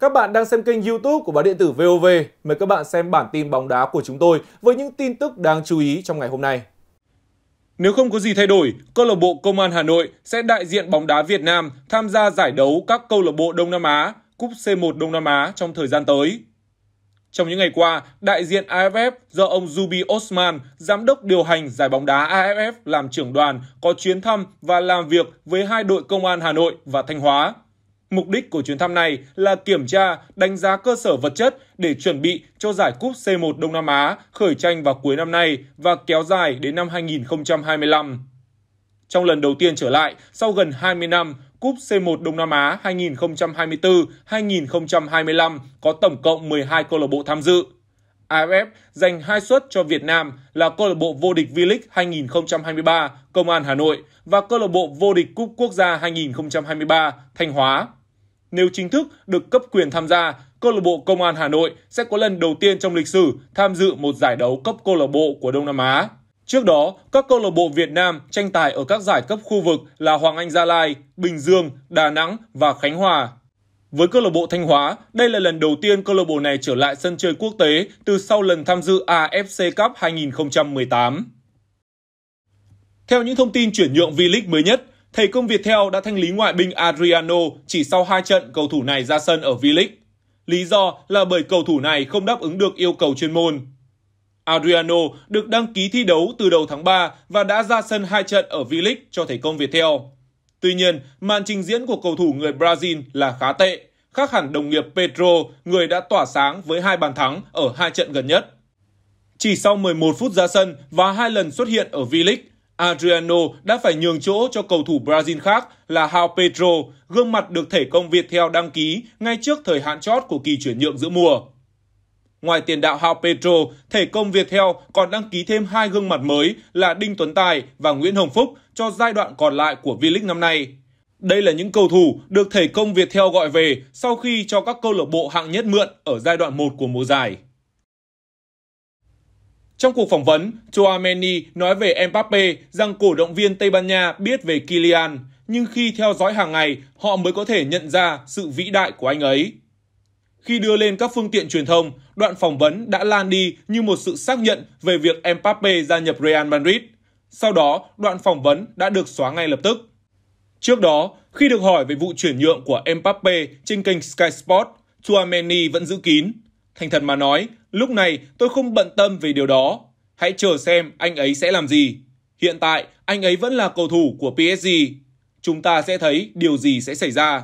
Các bạn đang xem kênh YouTube của báo điện tử VOV. Mời các bạn xem bản tin bóng đá của chúng tôi với những tin tức đáng chú ý trong ngày hôm nay. Nếu không có gì thay đổi, câu lạc bộ Công an Hà Nội sẽ đại diện bóng đá Việt Nam tham gia giải đấu các câu lạc bộ Đông Nam Á, Cúp C1 Đông Nam Á trong thời gian tới. Trong những ngày qua, đại diện AFF do ông Zubi Osman, giám đốc điều hành giải bóng đá AFF làm trưởng đoàn, có chuyến thăm và làm việc với hai đội Công an Hà Nội và Thanh Hóa. Mục đích của chuyến thăm này là kiểm tra, đánh giá cơ sở vật chất để chuẩn bị cho giải cúp C1 Đông Nam Á khởi tranh vào cuối năm nay và kéo dài đến năm 2025. Trong lần đầu tiên trở lại, sau gần 20 năm, Cúp C1 Đông Nam Á 2024-2025 có tổng cộng 12 câu lạc bộ tham dự. AFF dành hai suất cho Việt Nam là câu lạc bộ vô địch V-League 2023 Công an Hà Nội và câu lạc bộ vô địch Cúp Quốc gia 2023 Thanh Hóa. Nếu chính thức được cấp quyền tham gia, câu lạc bộ Công an Hà Nội sẽ có lần đầu tiên trong lịch sử tham dự một giải đấu cấp câu lạc bộ của Đông Nam Á. Trước đó, các câu lạc bộ Việt Nam tranh tài ở các giải cấp khu vực là Hoàng Anh Gia Lai, Bình Dương, Đà Nẵng và Khánh Hòa. Với câu lạc bộ Thanh Hóa, đây là lần đầu tiên câu lạc bộ này trở lại sân chơi quốc tế từ sau lần tham dự AFC Cup 2018. Theo những thông tin chuyển nhượng V-League mới nhất, thầy công Viettel đã thanh lý ngoại binh Adriano chỉ sau 2 trận cầu thủ này ra sân ở V-League. Lý do là bởi cầu thủ này không đáp ứng được yêu cầu chuyên môn. Adriano được đăng ký thi đấu từ đầu tháng 3 và đã ra sân 2 trận ở V-League cho thầy công Viettel. Tuy nhiên, màn trình diễn của cầu thủ người Brazil là khá tệ, khác hẳn đồng nghiệp Pedro, người đã tỏa sáng với hai bàn thắng ở hai trận gần nhất. Chỉ sau 11 phút ra sân và hai lần xuất hiện ở V-League, Adriano đã phải nhường chỗ cho cầu thủ Brazil khác là Hao Pedro, gương mặt được thể công Việt theo đăng ký ngay trước thời hạn chót của kỳ chuyển nhượng giữa mùa. Ngoài tiền đạo Hao Pedro, thể công Việt theo còn đăng ký thêm hai gương mặt mới là Đinh Tuấn Tài và Nguyễn Hồng Phúc cho giai đoạn còn lại của V-League năm nay. Đây là những cầu thủ được thể công Việt theo gọi về sau khi cho các câu lạc bộ hạng nhất mượn ở giai đoạn 1 của mùa giải. Trong cuộc phỏng vấn, Chouameni nói về Mbappe rằng cổ động viên Tây Ban Nha biết về Kylian, nhưng khi theo dõi hàng ngày, họ mới có thể nhận ra sự vĩ đại của anh ấy. Khi đưa lên các phương tiện truyền thông, đoạn phỏng vấn đã lan đi như một sự xác nhận về việc Mbappe gia nhập Real Madrid. Sau đó, đoạn phỏng vấn đã được xóa ngay lập tức. Trước đó, khi được hỏi về vụ chuyển nhượng của Mbappe trên kênh Sky Sport, Tuameni vẫn giữ kín. Thành thật mà nói, Lúc này tôi không bận tâm về điều đó. Hãy chờ xem anh ấy sẽ làm gì. Hiện tại, anh ấy vẫn là cầu thủ của PSG. Chúng ta sẽ thấy điều gì sẽ xảy ra.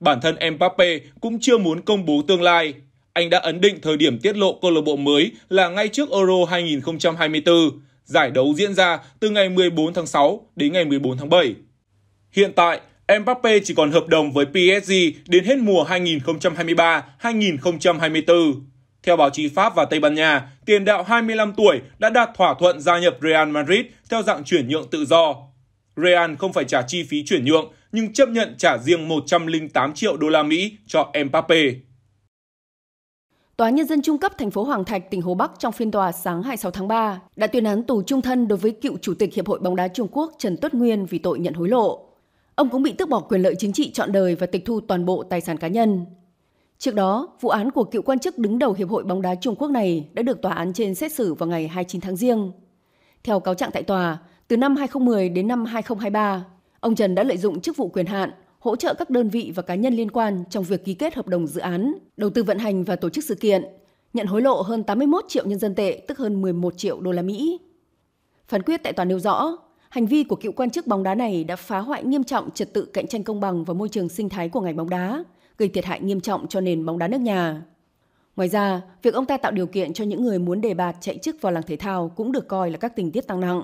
Bản thân Mbappe cũng chưa muốn công bố tương lai. Anh đã ấn định thời điểm tiết lộ câu lạc bộ mới là ngay trước Euro 2024. Giải đấu diễn ra từ ngày 14 tháng 6 đến ngày 14 tháng 7. Hiện tại, Mbappe chỉ còn hợp đồng với PSG đến hết mùa 2023-2024. Theo báo chí Pháp và Tây Ban Nha, tiền đạo 25 tuổi đã đạt thỏa thuận gia nhập Real Madrid theo dạng chuyển nhượng tự do. Real không phải trả chi phí chuyển nhượng, nhưng chấp nhận trả riêng 108 triệu đô la Mỹ cho Mbappe. Tòa Nhân dân Trung cấp thành phố Hoàng Thạch, tỉnh Hồ Bắc trong phiên tòa sáng 26 tháng 3 đã tuyên án tù trung thân đối với cựu Chủ tịch Hiệp hội bóng đá Trung Quốc Trần Tuất Nguyên vì tội nhận hối lộ. Ông cũng bị tước bỏ quyền lợi chính trị trọn đời và tịch thu toàn bộ tài sản cá nhân. Trước đó, vụ án của cựu quan chức đứng đầu Hiệp hội bóng đá Trung Quốc này đã được tòa án trên xét xử vào ngày 29 tháng Giêng. Theo cáo trạng tại tòa, từ năm 2010 đến năm 2023, ông Trần đã lợi dụng chức vụ quyền hạn hỗ trợ các đơn vị và cá nhân liên quan trong việc ký kết hợp đồng dự án, đầu tư vận hành và tổ chức sự kiện, nhận hối lộ hơn 81 triệu nhân dân tệ, tức hơn 11 triệu đô la Mỹ. Phán quyết tại tòa nêu rõ, hành vi của cựu quan chức bóng đá này đã phá hoại nghiêm trọng trật tự cạnh tranh công bằng và môi trường sinh thái của ngành bóng đá, gây thiệt hại nghiêm trọng cho nền bóng đá nước nhà. Ngoài ra, việc ông ta tạo điều kiện cho những người muốn đề bạt chạy chức vào làng thể thao cũng được coi là các tình tiết tăng nặng.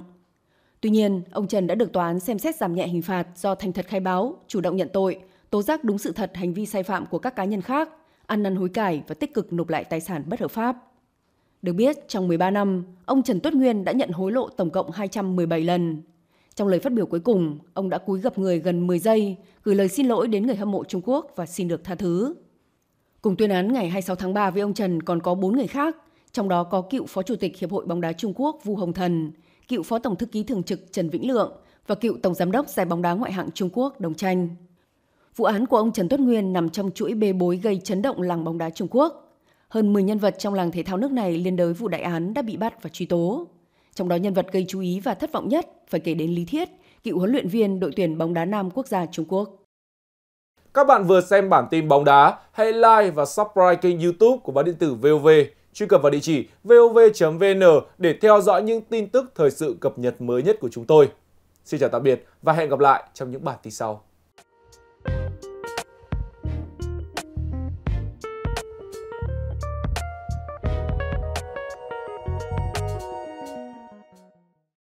Tuy nhiên, ông Trần đã được tòa án xem xét giảm nhẹ hình phạt do thành thật khai báo, chủ động nhận tội, tố giác đúng sự thật hành vi sai phạm của các cá nhân khác, ăn năn hối cải và tích cực nộp lại tài sản bất hợp pháp. Được biết, trong 13 năm, ông Trần Tuất Nguyên đã nhận hối lộ tổng cộng 217 lần. Trong lời phát biểu cuối cùng, ông đã cúi gập người gần 10 giây, gửi lời xin lỗi đến người hâm mộ Trung Quốc và xin được tha thứ. Cùng tuyên án ngày 26 tháng 3 với ông Trần còn có 4 người khác, trong đó có cựu Phó Chủ tịch Hiệp hội bóng đá Trung Quốc Vu Hồng Thần, cựu Phó Tổng thư ký thường trực Trần Vĩnh Lượng và cựu Tổng giám đốc giải bóng đá ngoại hạng Trung Quốc Đồng Tranh. Vụ án của ông Trần Tuất Nguyên nằm trong chuỗi bê bối gây chấn động làng bóng đá Trung Quốc. Hơn 10 nhân vật trong làng thể thao nước này liên đới vụ đại án đã bị bắt và truy tố. Trong đó nhân vật gây chú ý và thất vọng nhất phải kể đến Lý Thiết, cựu huấn luyện viên đội tuyển bóng đá nam quốc gia Trung Quốc. Các bạn vừa xem bản tin bóng đá, hãy like và subscribe kênh YouTube của báo điện tử VOV. Truy cập vào địa chỉ vov.vn để theo dõi những tin tức thời sự cập nhật mới nhất của chúng tôi. Xin chào tạm biệt và hẹn gặp lại trong những bản tin sau.